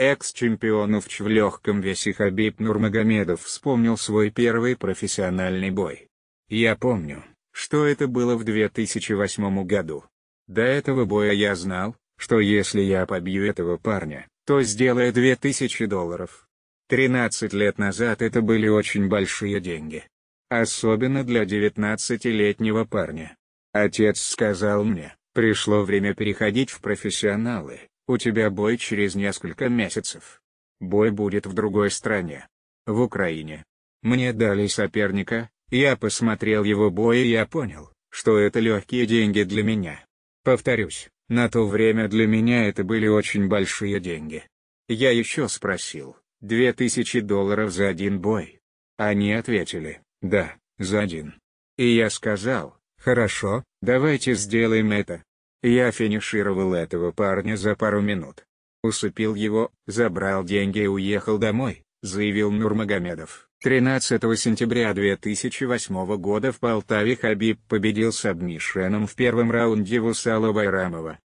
Экс-чемпионов в легком весе Хабиб Нурмагомедов вспомнил свой первый профессиональный бой. Я помню, что это было в 2008 году. До этого боя я знал, что если я побью этого парня, то сделаю 2000 долларов. 13 лет назад это были очень большие деньги. Особенно для 19-летнего парня. Отец сказал мне, пришло время переходить в профессионалы, у тебя бой через несколько месяцев. Бой будет в другой стране. В Украине. Мне дали соперника, я посмотрел его бой и я понял, что это легкие деньги для меня. Повторюсь, на то время для меня это были очень большие деньги. Я еще спросил, 2000 долларов за один бой. Они ответили, да, за один. И я сказал, хорошо, давайте сделаем это. Я финишировал этого парня за пару минут. Усыпил его, забрал деньги и уехал домой, заявил Нурмагомедов. 13 сентября 2008 года в Полтаве Хабиб победил Сабмишеном в первом раунде Вусала Байрамова.